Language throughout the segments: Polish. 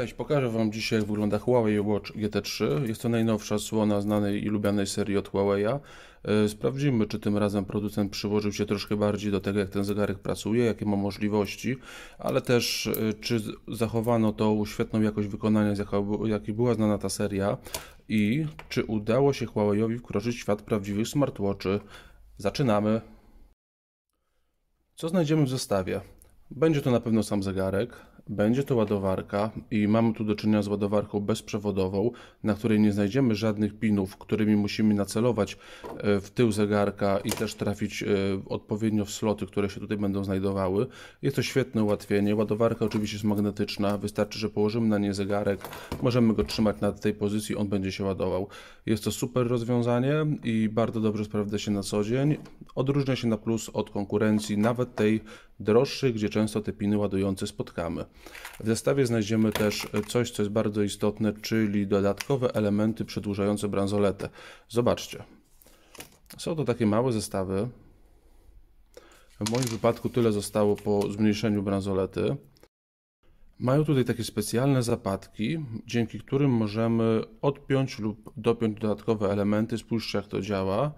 Cześć, pokażę Wam dzisiaj jak wygląda Huawei Watch GT3. Jest to najnowsza słona znanej i lubianej serii od Huawei'a. E, sprawdzimy, czy tym razem producent przyłożył się troszkę bardziej do tego, jak ten zegarek pracuje, jakie ma możliwości, ale też e, czy zachowano tą świetną jakość wykonania, z jakiej była znana ta seria i czy udało się Huawei'owi wkroczyć w świat prawdziwych smartwatchy. Zaczynamy! Co znajdziemy w zestawie? Będzie to na pewno sam zegarek, będzie to ładowarka i mamy tu do czynienia z ładowarką bezprzewodową, na której nie znajdziemy żadnych pinów, którymi musimy nacelować e, w tył zegarka i też trafić e, odpowiednio w sloty, które się tutaj będą znajdowały. Jest to świetne ułatwienie. Ładowarka oczywiście jest magnetyczna, wystarczy, że położymy na nie zegarek, możemy go trzymać na tej pozycji, on będzie się ładował. Jest to super rozwiązanie i bardzo dobrze sprawdza się na co dzień. Odróżnia się na plus od konkurencji, nawet tej droższych, gdzie często te piny ładujące spotkamy. W zestawie znajdziemy też coś, co jest bardzo istotne, czyli dodatkowe elementy przedłużające bransoletę. Zobaczcie. Są to takie małe zestawy. W moim wypadku tyle zostało po zmniejszeniu bransolety. Mają tutaj takie specjalne zapadki, dzięki którym możemy odpiąć lub dopiąć dodatkowe elementy. Spójrzcie jak to działa.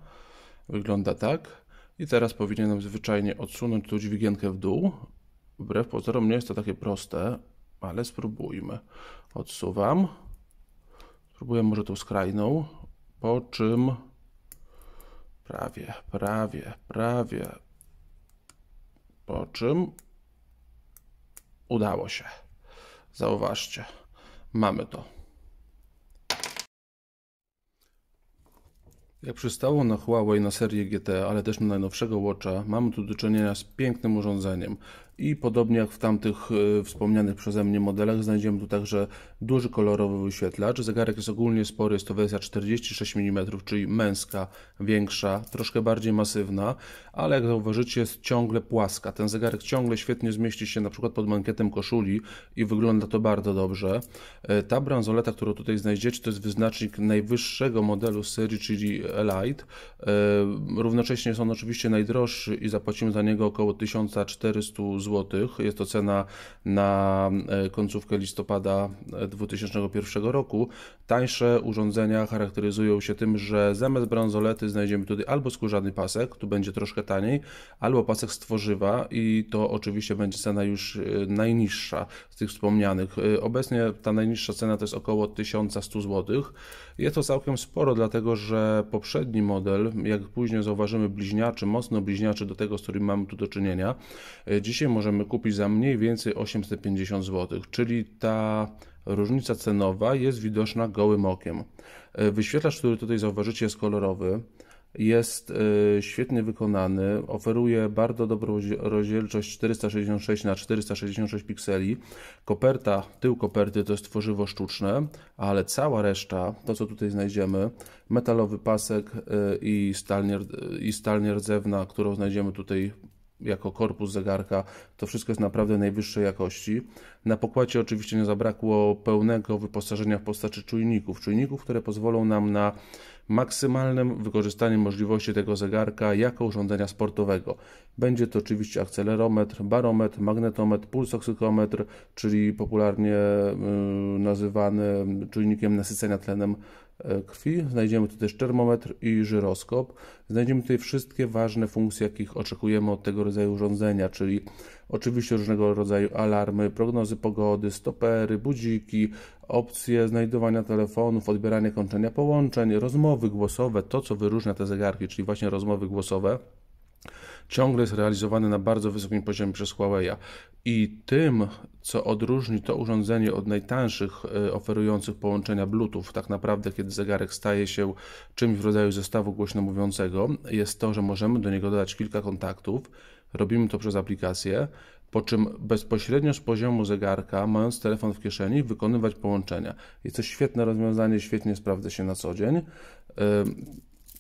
Wygląda tak. I teraz powinienem zwyczajnie odsunąć tu dźwigienkę w dół. Wbrew pozorom nie jest to takie proste, ale spróbujmy. Odsuwam. Spróbuję może tą skrajną. Po czym prawie, prawie, prawie. Po czym udało się. Zauważcie, mamy to. Jak przystało na Huawei na serię GT, ale też na najnowszego Watcha, mamy tu do czynienia z pięknym urządzeniem. I podobnie jak w tamtych y, wspomnianych przeze mnie modelach, znajdziemy tu także duży kolorowy wyświetlacz. Zegarek jest ogólnie spory, jest to wersja 46 mm, czyli męska, większa, troszkę bardziej masywna, ale jak zauważycie jest ciągle płaska. Ten zegarek ciągle świetnie zmieści się na przykład pod mankietem koszuli i wygląda to bardzo dobrze. E, ta bransoleta, którą tutaj znajdziecie, to jest wyznacznik najwyższego modelu serii, czyli Elite. E, równocześnie jest on oczywiście najdroższy i zapłacimy za niego około 1400 zł. Jest to cena na e, końcówkę listopada 2001 roku. Tańsze urządzenia charakteryzują się tym, że zamiast bransolety znajdziemy tutaj albo skórzany pasek, tu będzie troszkę taniej, albo pasek z tworzywa i to oczywiście będzie cena już e, najniższa z tych wspomnianych. E, obecnie ta najniższa cena to jest około 1100 zł. Jest to całkiem sporo, dlatego że poprzedni model, jak później zauważymy, bliźniaczy, mocno bliźniaczy do tego, z którym mamy tu do czynienia, e, dzisiaj możemy kupić za mniej więcej 850 zł, czyli ta Różnica cenowa jest widoczna gołym okiem. E, wyświetlacz, który tutaj zauważycie, jest kolorowy. Jest e, świetnie wykonany, oferuje bardzo dobrą rozdzielczość 466 na 466 pikseli. Koperta, tył koperty to jest tworzywo sztuczne, ale cała reszta, to co tutaj znajdziemy, metalowy pasek e, i stal, i stal nierdzewna, którą znajdziemy tutaj jako korpus zegarka, to wszystko jest naprawdę najwyższej jakości. Na pokładzie oczywiście nie zabrakło pełnego wyposażenia w postaci czujników. Czujników, które pozwolą nam na maksymalnym wykorzystaniu możliwości tego zegarka jako urządzenia sportowego. Będzie to oczywiście akcelerometr, barometr, magnetometr, pulsoksykometr, czyli popularnie y, nazywany czujnikiem nasycenia tlenem E, krwi. Znajdziemy tu też termometr i żyroskop. Znajdziemy tutaj wszystkie ważne funkcje, jakich oczekujemy od tego rodzaju urządzenia, czyli oczywiście różnego rodzaju alarmy, prognozy pogody, stopery, budziki, opcje znajdowania telefonów, odbieranie kończenia połączeń, rozmowy głosowe, to co wyróżnia te zegarki, czyli właśnie rozmowy głosowe ciągle jest realizowany na bardzo wysokim poziomie przez Huawei'a i tym co odróżni to urządzenie od najtańszych e, oferujących połączenia Bluetooth, tak naprawdę kiedy zegarek staje się czymś w rodzaju zestawu głośno mówiącego, jest to, że możemy do niego dodać kilka kontaktów. Robimy to przez aplikację, po czym bezpośrednio z poziomu zegarka, mając telefon w kieszeni, wykonywać połączenia. Jest to świetne rozwiązanie, świetnie sprawdza się na co dzień. E,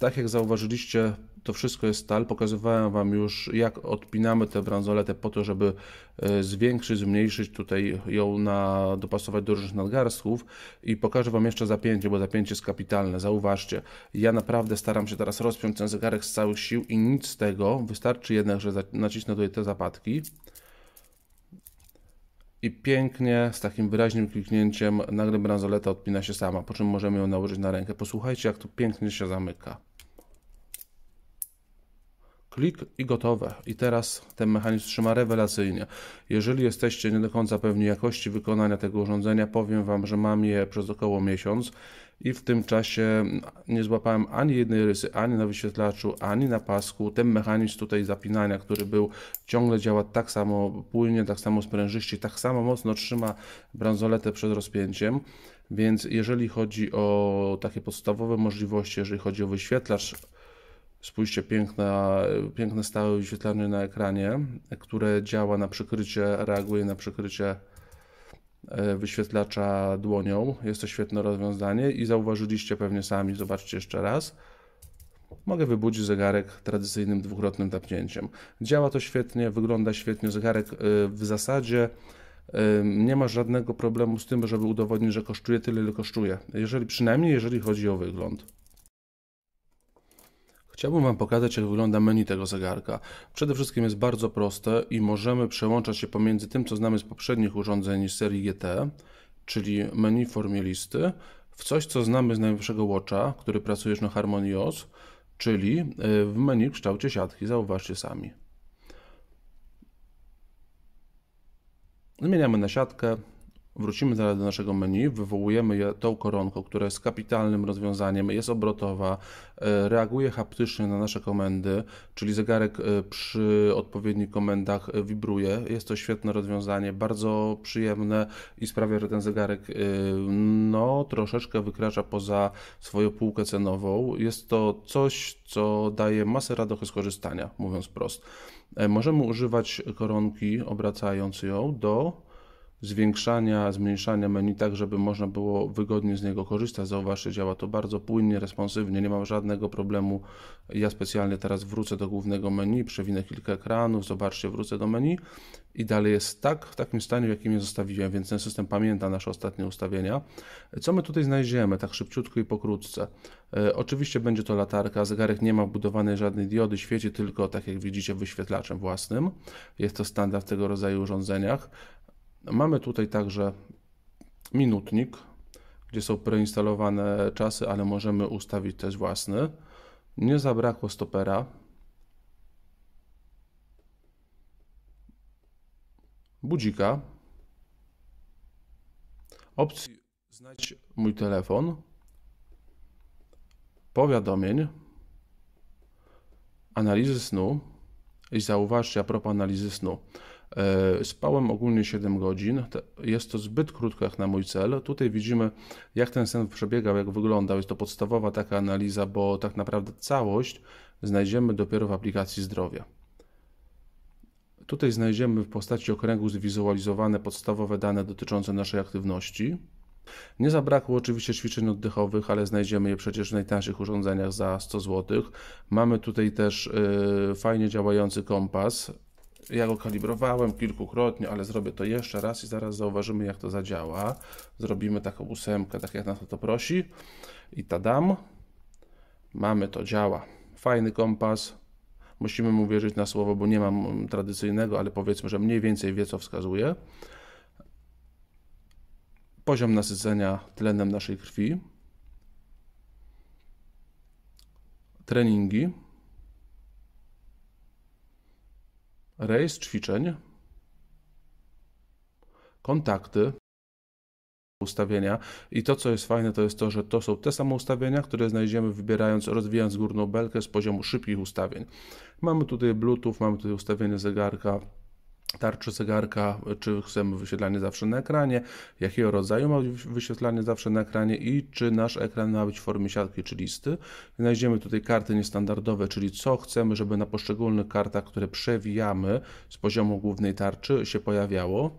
tak jak zauważyliście, to wszystko jest stal. Pokazywałem Wam już, jak odpinamy tę bransoletę po to, żeby e, zwiększyć, zmniejszyć tutaj ją na, dopasować do różnych nadgarstków i pokażę Wam jeszcze zapięcie, bo zapięcie jest kapitalne. Zauważcie, ja naprawdę staram się teraz rozpiąć ten zegarek z całych sił i nic z tego. Wystarczy jednak, że nacisnę tutaj te zapadki i pięknie, z takim wyraźnym kliknięciem, nagle bransoleta odpina się sama, po czym możemy ją nałożyć na rękę. Posłuchajcie, jak to pięknie się zamyka. Klik i gotowe. I teraz ten mechanizm trzyma rewelacyjnie. Jeżeli jesteście nie do końca pewni jakości wykonania tego urządzenia, powiem Wam, że mam je przez około miesiąc i w tym czasie nie złapałem ani jednej rysy, ani na wyświetlaczu, ani na pasku. Ten mechanizm tutaj zapinania, który był, ciągle działa tak samo płynnie, tak samo sprężyście, tak samo mocno trzyma bransoletę przed rozpięciem. Więc jeżeli chodzi o takie podstawowe możliwości, jeżeli chodzi o wyświetlacz, Spójrzcie, piękna, piękne stałe wyświetlanie na ekranie, które działa na przykrycie, reaguje na przykrycie e, wyświetlacza dłonią. Jest to świetne rozwiązanie i zauważyliście pewnie sami, zobaczcie jeszcze raz. Mogę wybudzić zegarek tradycyjnym dwukrotnym tapnięciem. Działa to świetnie, wygląda świetnie. Zegarek e, w zasadzie e, nie ma żadnego problemu z tym, żeby udowodnić, że kosztuje tyle, ile kosztuje. Jeżeli, przynajmniej jeżeli chodzi o wygląd. Chciałbym Wam pokazać, jak wygląda menu tego zegarka. Przede wszystkim jest bardzo proste i możemy przełączać się pomiędzy tym, co znamy z poprzednich urządzeń serii GT, czyli menu w formie listy, w coś, co znamy z najwyższego Watcha, który pracuje na Harmony OS, czyli y, w menu w kształcie siatki, zauważcie sami. Zmieniamy na siatkę, Wrócimy zaraz do naszego menu, wywołujemy tą koronką, która jest kapitalnym rozwiązaniem, jest obrotowa, e, reaguje haptycznie na nasze komendy, czyli zegarek e, przy odpowiednich komendach e, wibruje. Jest to świetne rozwiązanie, bardzo przyjemne i sprawia, że ten zegarek no, troszeczkę wykracza poza swoją półkę cenową. Jest to coś, co daje masę radochy skorzystania, mówiąc prosto. Możemy używać koronki, obracając ją do zwiększania, zmniejszania menu, tak żeby można było wygodnie z niego korzystać. Zauważcie, działa to bardzo płynnie, responsywnie, nie mam żadnego problemu. Ja specjalnie teraz wrócę do głównego menu, przewinę kilka ekranów, zobaczcie, wrócę do menu i dalej jest tak, w takim stanie, w jakim je zostawiłem, więc ten system pamięta nasze ostatnie ustawienia. Co my tutaj znajdziemy, tak szybciutko i pokrótce? E, oczywiście będzie to latarka, zegarek nie ma wbudowanej żadnej diody, świeci tylko, tak jak widzicie, wyświetlaczem własnym. Jest to standard w tego rodzaju urządzeniach. No, mamy tutaj także minutnik, gdzie są preinstalowane czasy, ale możemy ustawić też własny. Nie zabrakło stopera. Budzika. Opcji znać mój telefon. Powiadomień. Analizy snu. I zauważcie, a propos analizy snu. E, spałem ogólnie 7 godzin. Jest to zbyt krótko jak na mój cel. Tutaj widzimy, jak ten sen przebiegał, jak wyglądał. Jest to podstawowa taka analiza, bo tak naprawdę całość znajdziemy dopiero w aplikacji zdrowia. Tutaj znajdziemy w postaci okręgu zwizualizowane podstawowe dane dotyczące naszej aktywności. Nie zabrakło oczywiście ćwiczeń oddechowych, ale znajdziemy je przecież w najtańszych urządzeniach za 100 zł. Mamy tutaj też e, fajnie działający kompas, ja go kalibrowałem kilkukrotnie, ale zrobię to jeszcze raz i zaraz zauważymy, jak to zadziała. Zrobimy taką ósemkę, tak jak nas to prosi. I tadam. Mamy to, działa. Fajny kompas. Musimy mu wierzyć na słowo, bo nie mam tradycyjnego, ale powiedzmy, że mniej więcej wie, co wskazuje. Poziom nasycenia tlenem naszej krwi. Treningi rejestr ćwiczeń, kontakty, ustawienia. I to, co jest fajne, to jest to, że to są te same ustawienia, które znajdziemy wybierając, rozwijając górną belkę z poziomu szybkich ustawień. Mamy tutaj Bluetooth, mamy tutaj ustawienie zegarka, tarczy zegarka, czy chcemy wyświetlanie zawsze na ekranie, jakiego rodzaju ma być wyświetlanie zawsze na ekranie i czy nasz ekran ma być w formie siatki czy listy. Znajdziemy tutaj karty niestandardowe, czyli co chcemy, żeby na poszczególnych kartach, które przewijamy z poziomu głównej tarczy się pojawiało.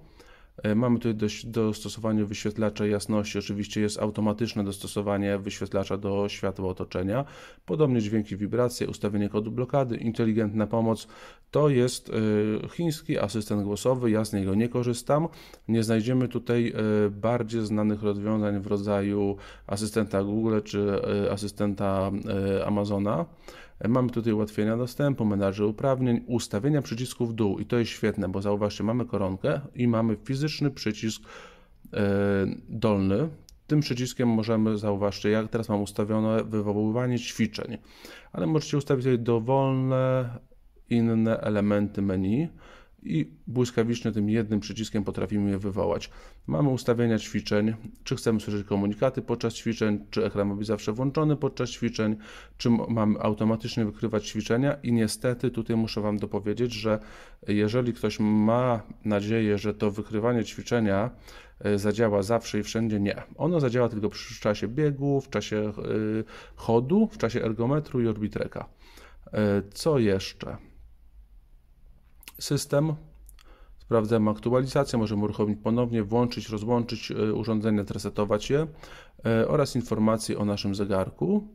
E, mamy tutaj do, dostosowanie wyświetlacza jasności. Oczywiście jest automatyczne dostosowanie wyświetlacza do światła otoczenia. Podobnie dźwięki, wibracje, ustawienie kodu blokady, inteligentna pomoc. To jest e, chiński asystent głosowy. Ja z niego nie korzystam. Nie znajdziemy tutaj e, bardziej znanych rozwiązań w rodzaju asystenta Google czy asystenta Amazona. Mamy tutaj ułatwienia dostępu, menażer uprawnień, ustawienia przycisków dół i to jest świetne, bo zauważcie, mamy koronkę i mamy fizyczny przycisk e, dolny, tym przyciskiem możemy, zauważcie, jak teraz mam ustawione wywoływanie ćwiczeń, ale możecie ustawić tutaj dowolne inne elementy menu i błyskawicznie tym jednym przyciskiem potrafimy je wywołać. Mamy ustawienia ćwiczeń, czy chcemy słyszeć komunikaty podczas ćwiczeń, czy ekran ma być zawsze włączony podczas ćwiczeń, czy mamy automatycznie wykrywać ćwiczenia i niestety tutaj muszę Wam dopowiedzieć, że jeżeli ktoś ma nadzieję, że to wykrywanie ćwiczenia e, zadziała zawsze i wszędzie, nie. Ono zadziała tylko w czasie biegu, w czasie e, chodu, w czasie ergometru i orbitreka. E, co jeszcze? system. Sprawdzamy aktualizację, możemy uruchomić ponownie, włączyć, rozłączyć e, urządzenie, resetować je e, oraz informacje o naszym zegarku.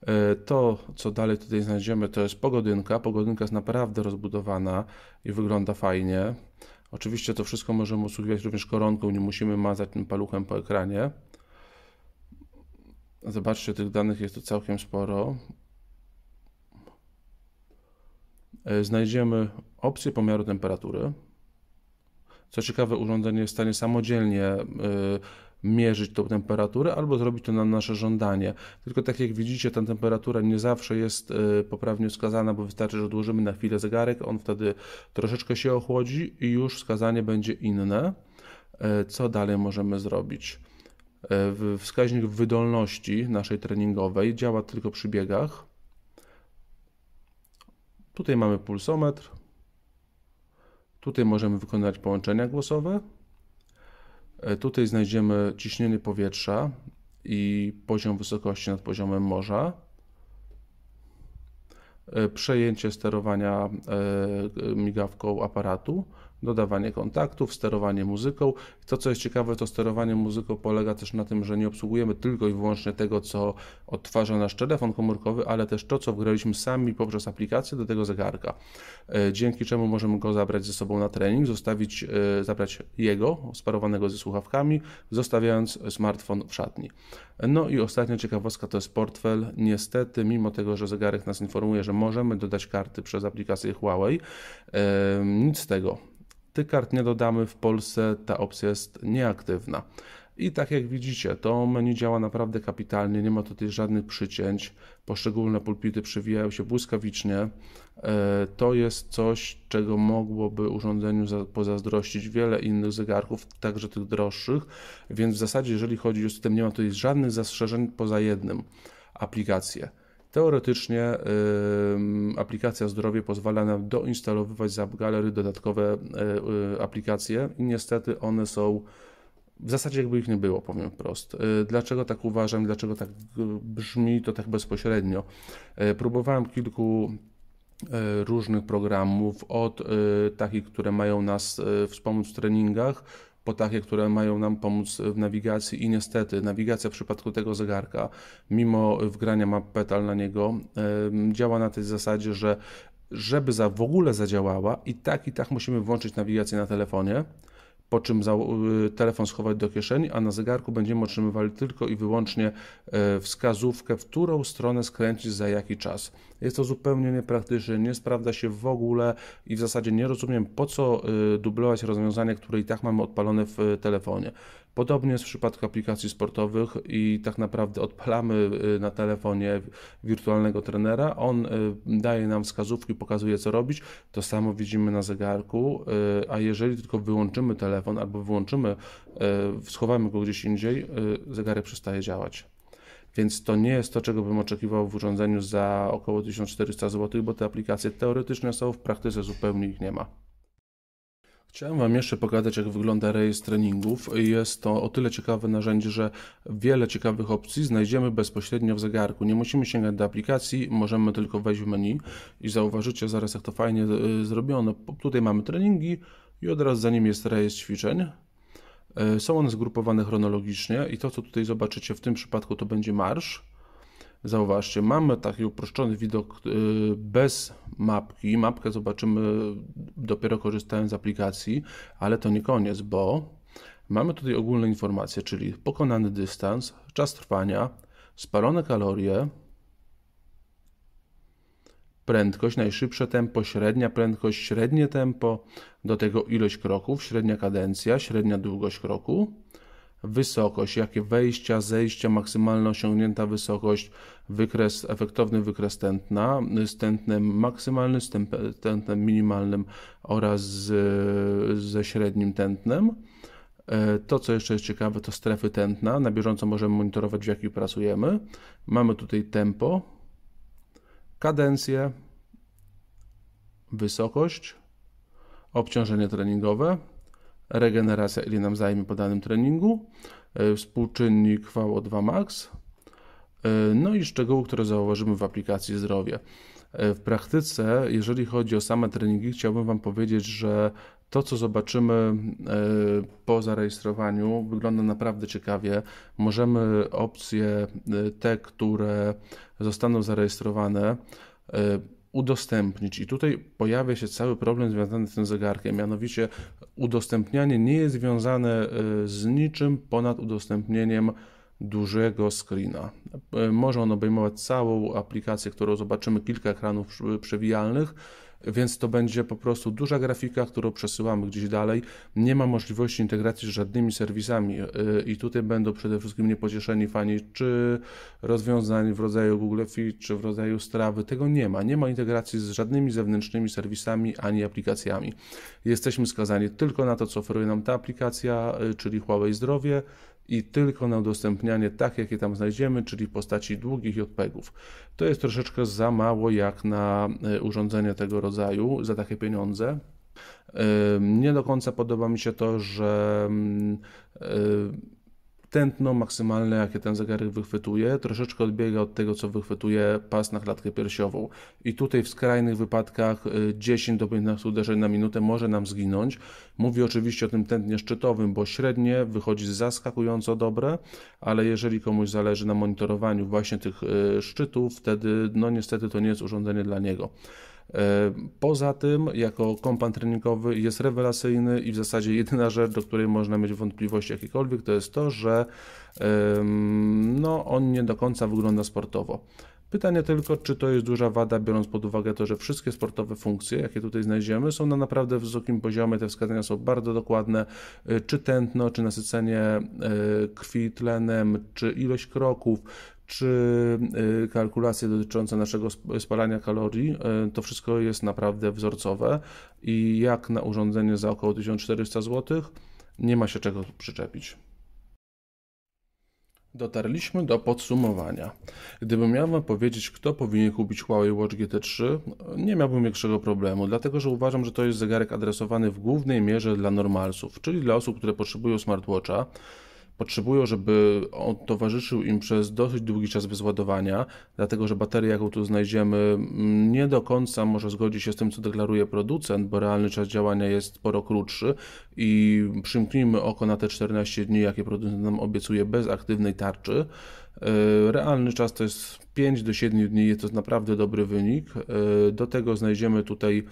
E, to, co dalej tutaj znajdziemy, to jest pogodynka. Pogodynka jest naprawdę rozbudowana i wygląda fajnie. Oczywiście to wszystko możemy usługiwać również koronką, nie musimy mazać tym paluchem po ekranie. Zobaczcie, tych danych jest tu całkiem sporo. E, znajdziemy opcję pomiaru temperatury. Co ciekawe, urządzenie jest w stanie samodzielnie e, mierzyć tą temperaturę albo zrobić to na nasze żądanie. Tylko tak jak widzicie, ta temperatura nie zawsze jest e, poprawnie wskazana, bo wystarczy, że odłożymy na chwilę zegarek, on wtedy troszeczkę się ochłodzi i już wskazanie będzie inne. Co dalej możemy zrobić? Wskaźnik wydolności naszej treningowej działa tylko przy biegach. Tutaj mamy pulsometr. Tutaj możemy wykonywać połączenia głosowe. E, tutaj znajdziemy ciśnienie powietrza i poziom wysokości nad poziomem morza. E, przejęcie sterowania e, migawką aparatu dodawanie kontaktów, sterowanie muzyką. To, co jest ciekawe, to sterowanie muzyką polega też na tym, że nie obsługujemy tylko i wyłącznie tego, co odtwarza nasz telefon komórkowy, ale też to, co wgraliśmy sami poprzez aplikację do tego zegarka. E, dzięki czemu możemy go zabrać ze sobą na trening, zostawić, e, zabrać jego, sparowanego ze słuchawkami, zostawiając smartfon w szatni. No i ostatnia ciekawostka to jest portfel. Niestety, mimo tego, że zegarek nas informuje, że możemy dodać karty przez aplikację Huawei, e, nic z tego tych kart nie dodamy. W Polsce ta opcja jest nieaktywna. I tak jak widzicie, to menu działa naprawdę kapitalnie, nie ma tutaj żadnych przycięć. Poszczególne pulpity przewijają się błyskawicznie. E, to jest coś, czego mogłoby urządzeniu pozazdrościć wiele innych zegarków, także tych droższych. Więc w zasadzie, jeżeli chodzi o system, nie ma tutaj żadnych zastrzeżeń poza jednym aplikację. Teoretycznie aplikacja Zdrowie pozwala nam doinstalowywać z App dodatkowe e, e, aplikacje i niestety one są w zasadzie jakby ich nie było, powiem wprost. E, dlaczego tak uważam, dlaczego tak brzmi to tak bezpośrednio? Próbowałem kilku różnych programów, od takich, które mają nas wspomóc w treningach, po takie, które mają nam pomóc w nawigacji i niestety nawigacja w przypadku tego zegarka, mimo wgrania map petal na niego, działa na tej zasadzie, że żeby za w ogóle zadziałała i tak i tak musimy włączyć nawigację na telefonie, po czym y, telefon schować do kieszeni, a na zegarku będziemy otrzymywali tylko i wyłącznie e, wskazówkę, w którą stronę skręcić za jaki czas. Jest to zupełnie niepraktyczne, nie sprawdza się w ogóle i w zasadzie nie rozumiem, po co y, dublować rozwiązanie, które i tak mamy odpalone w y, telefonie. Podobnie jest w przypadku aplikacji sportowych i tak naprawdę odpalamy y, na telefonie wirtualnego trenera, on y, daje nam wskazówki, pokazuje co robić, to samo widzimy na zegarku, y, a jeżeli tylko wyłączymy telefon albo wyłączymy, schowamy go gdzieś indziej, zegarek przestaje działać. Więc to nie jest to, czego bym oczekiwał w urządzeniu za około 1400 zł, bo te aplikacje teoretycznie są, w praktyce zupełnie ich nie ma. Chciałem Wam jeszcze pokazać, jak wygląda rejestr treningów. Jest to o tyle ciekawe narzędzie, że wiele ciekawych opcji znajdziemy bezpośrednio w zegarku. Nie musimy sięgać do aplikacji, możemy tylko wejść w menu i zauważycie zaraz, jak to fajnie y, zrobione. Tutaj mamy treningi i od razu za nim jest rejestr ćwiczeń. Y, są one zgrupowane chronologicznie i to, co tutaj zobaczycie w tym przypadku, to będzie marsz. Zauważcie, mamy taki uproszczony widok y, bez mapki. Mapkę zobaczymy y, dopiero korzystając z aplikacji, ale to nie koniec, bo mamy tutaj ogólne informacje, czyli pokonany dystans, czas trwania, spalone kalorie, prędkość, najszybsze tempo, średnia prędkość, średnie tempo, do tego ilość kroków, średnia kadencja, średnia długość kroku wysokość, jakie wejścia, zejścia, maksymalna osiągnięta wysokość, wykres, efektowny wykres tętna z tętnem maksymalnym, z tętnem minimalnym oraz z, ze średnim tętnem. E, to, co jeszcze jest ciekawe, to strefy tętna. Na bieżąco możemy monitorować, w jakiej pracujemy. Mamy tutaj tempo, kadencję, wysokość, obciążenie treningowe, regeneracja, ile nam zajmie po danym treningu, e, współczynnik VO2 max, e, no i szczegóły, które zauważymy w aplikacji zdrowie. E, w praktyce, jeżeli chodzi o same treningi, chciałbym Wam powiedzieć, że to, co zobaczymy po zarejestrowaniu, wygląda naprawdę ciekawie. Możemy opcje, te, które zostaną zarejestrowane, udostępnić. I tutaj pojawia się cały problem związany z tym zegarkiem, mianowicie udostępnianie nie jest związane e, z niczym ponad udostępnieniem dużego screena. E, może on obejmować całą aplikację, którą zobaczymy, kilka ekranów przewijalnych więc to będzie po prostu duża grafika, którą przesyłamy gdzieś dalej. Nie ma możliwości integracji z żadnymi serwisami e, i tutaj będą przede wszystkim niepocieszeni fani czy rozwiązań w rodzaju Google Fit, czy w rodzaju Strawy. Tego nie ma. Nie ma integracji z żadnymi zewnętrznymi serwisami ani aplikacjami. Jesteśmy skazani tylko na to, co oferuje nam ta aplikacja, e, czyli Huawei Zdrowie, i tylko na udostępnianie tak, jakie tam znajdziemy, czyli w postaci długich JPEGów. To jest troszeczkę za mało jak na e, urządzenie tego rodzaju za takie pieniądze. E, nie do końca podoba mi się to, że mm, e, tętno maksymalne, jakie ten zegarek wychwytuje, troszeczkę odbiega od tego, co wychwytuje pas na klatkę piersiową. I tutaj w skrajnych wypadkach 10 y, do 15 uderzeń na minutę może nam zginąć. Mówię oczywiście o tym tętnie szczytowym, bo średnie wychodzi zaskakująco dobre, ale jeżeli komuś zależy na monitorowaniu właśnie tych y, szczytów, wtedy no niestety to nie jest urządzenie dla niego. E, poza tym, jako kompan treningowy jest rewelacyjny i w zasadzie jedyna rzecz, do której można mieć wątpliwości jakiekolwiek, to jest to, że no, on nie do końca wygląda sportowo. Pytanie tylko, czy to jest duża wada, biorąc pod uwagę to, że wszystkie sportowe funkcje, jakie tutaj znajdziemy, są na naprawdę wysokim poziomie, te wskazania są bardzo dokładne, e, czy tętno, czy nasycenie e, krwi tlenem, czy ilość kroków, czy y, kalkulacje dotyczące naszego spalania kalorii, y, to wszystko jest naprawdę wzorcowe i jak na urządzenie za około 1400 zł nie ma się czego przyczepić. Dotarliśmy do podsumowania. Gdybym miał Wam powiedzieć, kto powinien kupić Huawei Watch GT3, nie miałbym większego problemu, dlatego że uważam, że to jest zegarek adresowany w głównej mierze dla normalsów, czyli dla osób, które potrzebują smartwatcha, potrzebują, żeby on towarzyszył im przez dosyć długi czas bez dlatego że bateria, jaką tu znajdziemy, mm, nie do końca może zgodzić się z tym, co deklaruje producent, bo realny czas działania jest sporo krótszy i przymknijmy oko na te 14 dni, jakie producent nam obiecuje bez aktywnej tarczy. E, realny czas to jest 5 do 7 dni, jest to naprawdę dobry wynik. E, do tego znajdziemy tutaj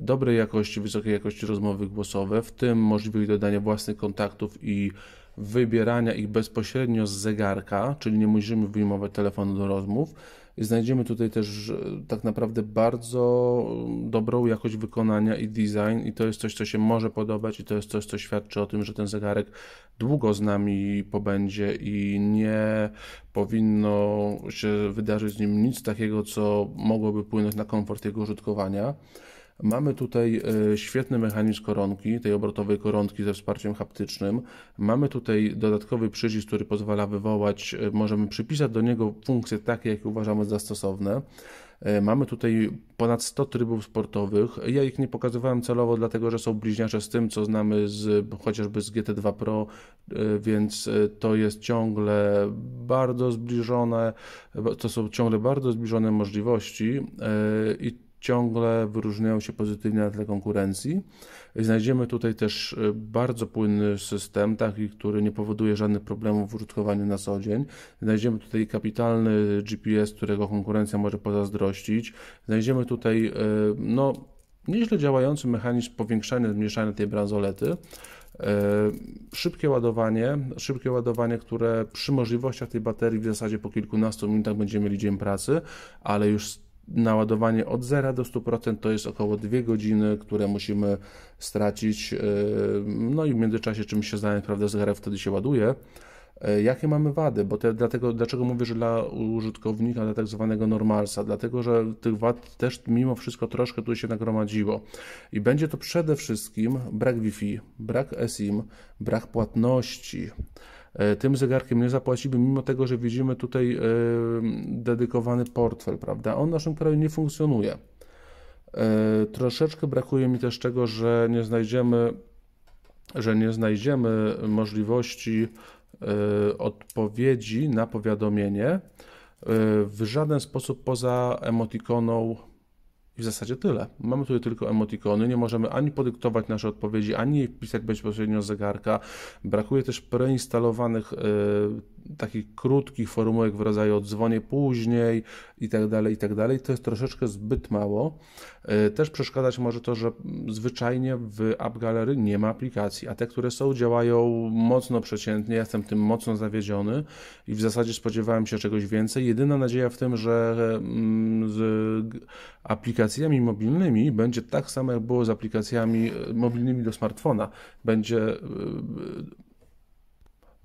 dobrej jakości, wysokiej jakości rozmowy głosowe, w tym możliwość dodania własnych kontaktów i wybierania ich bezpośrednio z zegarka, czyli nie musimy wyjmować telefonu do rozmów. I znajdziemy tutaj też e, tak naprawdę bardzo mm, dobrą jakość wykonania i design, i to jest coś, co się może podobać, i to jest coś, co świadczy o tym, że ten zegarek długo z nami pobędzie i nie powinno się wydarzyć z nim nic takiego, co mogłoby płynąć na komfort jego użytkowania. Mamy tutaj e, świetny mechanizm koronki, tej obrotowej koronki ze wsparciem haptycznym. Mamy tutaj dodatkowy przycisk, który pozwala wywołać, e, możemy przypisać do niego funkcje takie, jakie uważamy za stosowne. E, mamy tutaj ponad 100 trybów sportowych. Ja ich nie pokazywałem celowo, dlatego że są bliźniacze z tym, co znamy z, chociażby z GT2 Pro, więc to jest ciągle bardzo zbliżone, to są ciągle bardzo zbliżone możliwości i ciągle wyróżniają się pozytywnie na tle konkurencji. Znajdziemy tutaj też y, bardzo płynny system, taki, który nie powoduje żadnych problemów w użytkowaniu na co dzień. Znajdziemy tutaj kapitalny GPS, którego konkurencja może pozazdrościć. Znajdziemy tutaj y, no, nieźle działający mechanizm powiększania, zmniejszania tej bransolety. Y, szybkie ładowanie, szybkie ładowanie, które przy możliwościach tej baterii w zasadzie po kilkunastu minutach będziemy mieli dzień pracy, ale już naładowanie od 0 do 100% to jest około 2 godziny, które musimy stracić. E, no i w międzyczasie czymś się zająć, prawda, zegarek wtedy się ładuje. E, jakie mamy wady? Bo te, dlatego, dlaczego mówię, że dla użytkownika, dla tak zwanego normalsa? Dlatego, że tych wad też mimo wszystko troszkę tu się nagromadziło. I będzie to przede wszystkim brak Wi-Fi, brak eSIM, brak płatności. E, tym zegarkiem nie zapłacimy, mimo tego, że widzimy tutaj e, dedykowany portfel, prawda? On w naszym kraju nie funkcjonuje. E, troszeczkę brakuje mi też tego, że nie znajdziemy, że nie znajdziemy możliwości odpowiedzi na powiadomienie w żaden sposób poza emotikoną w zasadzie tyle. Mamy tutaj tylko emotikony, nie możemy ani podyktować naszej odpowiedzi, ani wpisać bezpośrednio z zegarka. Brakuje też preinstalowanych yy, takich krótkich formułek w rodzaju odzwonię później i tak dalej, i tak dalej. To jest troszeczkę zbyt mało. E, też przeszkadzać może to, że zwyczajnie w App Gallery nie ma aplikacji, a te, które są, działają mocno przeciętnie. Ja jestem tym mocno zawiedziony i w zasadzie spodziewałem się czegoś więcej. Jedyna nadzieja w tym, że mm, z aplikacjami mobilnymi będzie tak samo, jak było z aplikacjami e, mobilnymi do smartfona. Będzie e,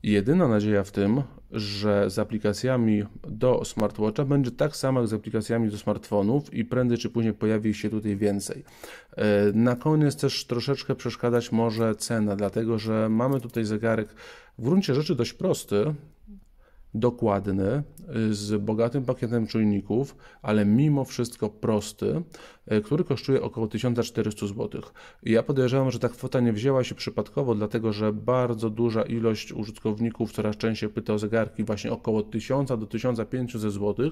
Jedyna nadzieja w tym, że z aplikacjami do smartwatcha będzie tak samo jak z aplikacjami do smartfonów i prędzej czy później pojawi się tutaj więcej. E, na koniec też troszeczkę przeszkadzać może cena, dlatego że mamy tutaj zegarek w gruncie rzeczy dość prosty, dokładny, y, z bogatym pakietem czujników, ale mimo wszystko prosty, y, który kosztuje około 1400 zł. Ja podejrzewam, że ta kwota nie wzięła się przypadkowo, dlatego że bardzo duża ilość użytkowników coraz częściej pyta o zegarki właśnie około 1000 do 1500 zł,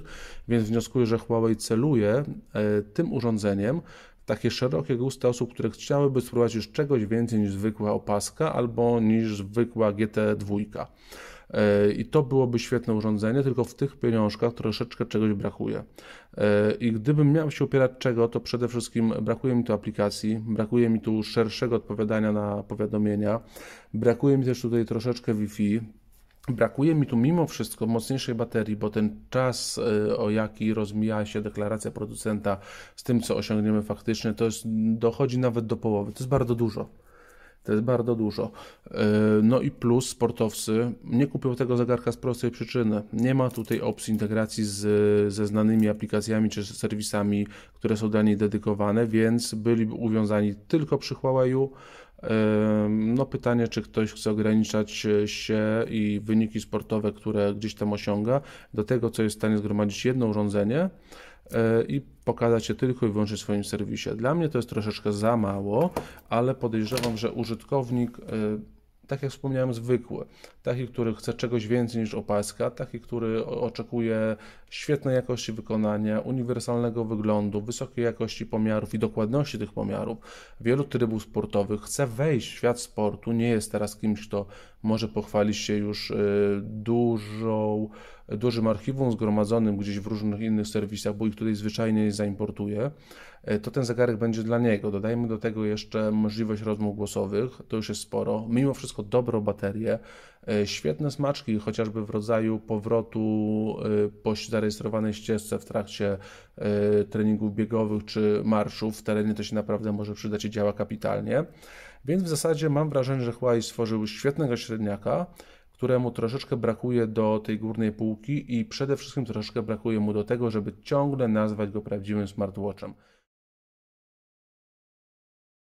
więc wnioskuję, że Huawei celuje y, tym urządzeniem takie szerokie gusty osób, które chciałyby spróbować już czegoś więcej niż zwykła opaska albo niż zwykła GT2. E, I to byłoby świetne urządzenie, tylko w tych pieniążkach troszeczkę czegoś brakuje. E, I gdybym miał się opierać czego, to przede wszystkim brakuje mi tu aplikacji, brakuje mi tu szerszego odpowiadania na powiadomienia, brakuje mi też tutaj troszeczkę Wi-Fi, Brakuje mi tu mimo wszystko mocniejszej baterii, bo ten czas, e, o jaki rozmija się deklaracja producenta z tym, co osiągniemy faktycznie, to jest, dochodzi nawet do połowy. To jest bardzo dużo. To jest bardzo dużo. E, no i plus sportowcy nie kupią tego zegarka z prostej przyczyny. Nie ma tutaj opcji integracji z, ze znanymi aplikacjami czy serwisami, które są dla niej dedykowane, więc byliby uwiązani tylko przy Huawei'u. E, no pytanie, czy ktoś chce ograniczać się i wyniki sportowe, które gdzieś tam osiąga, do tego, co jest w stanie zgromadzić jedno urządzenie, E, i pokazać je tylko i wyłącznie w swoim serwisie. Dla mnie to jest troszeczkę za mało, ale podejrzewam, że użytkownik e, tak jak wspomniałem, zwykły. Taki, który chce czegoś więcej niż opaska, taki, który oczekuje świetnej jakości wykonania, uniwersalnego wyglądu, wysokiej jakości pomiarów i dokładności tych pomiarów. Wielu trybów sportowych chce wejść w świat sportu, nie jest teraz kimś, kto może pochwalić się już y, dużą, dużym archiwum zgromadzonym gdzieś w różnych innych serwisach, bo ich tutaj zwyczajnie nie zaimportuje E, to ten zegarek będzie dla niego. Dodajmy do tego jeszcze możliwość rozmów głosowych, to już jest sporo. Mimo wszystko dobrą baterię, e, świetne smaczki, chociażby w rodzaju powrotu e, po zarejestrowanej ścieżce w trakcie treningów biegowych czy marszów. W terenie to się naprawdę może przydać i działa kapitalnie. Więc w zasadzie mam wrażenie, że Huawei stworzył świetnego średniaka, któremu troszeczkę brakuje do tej górnej półki i przede wszystkim troszeczkę brakuje mu do tego, żeby ciągle nazwać go prawdziwym smartwatchem.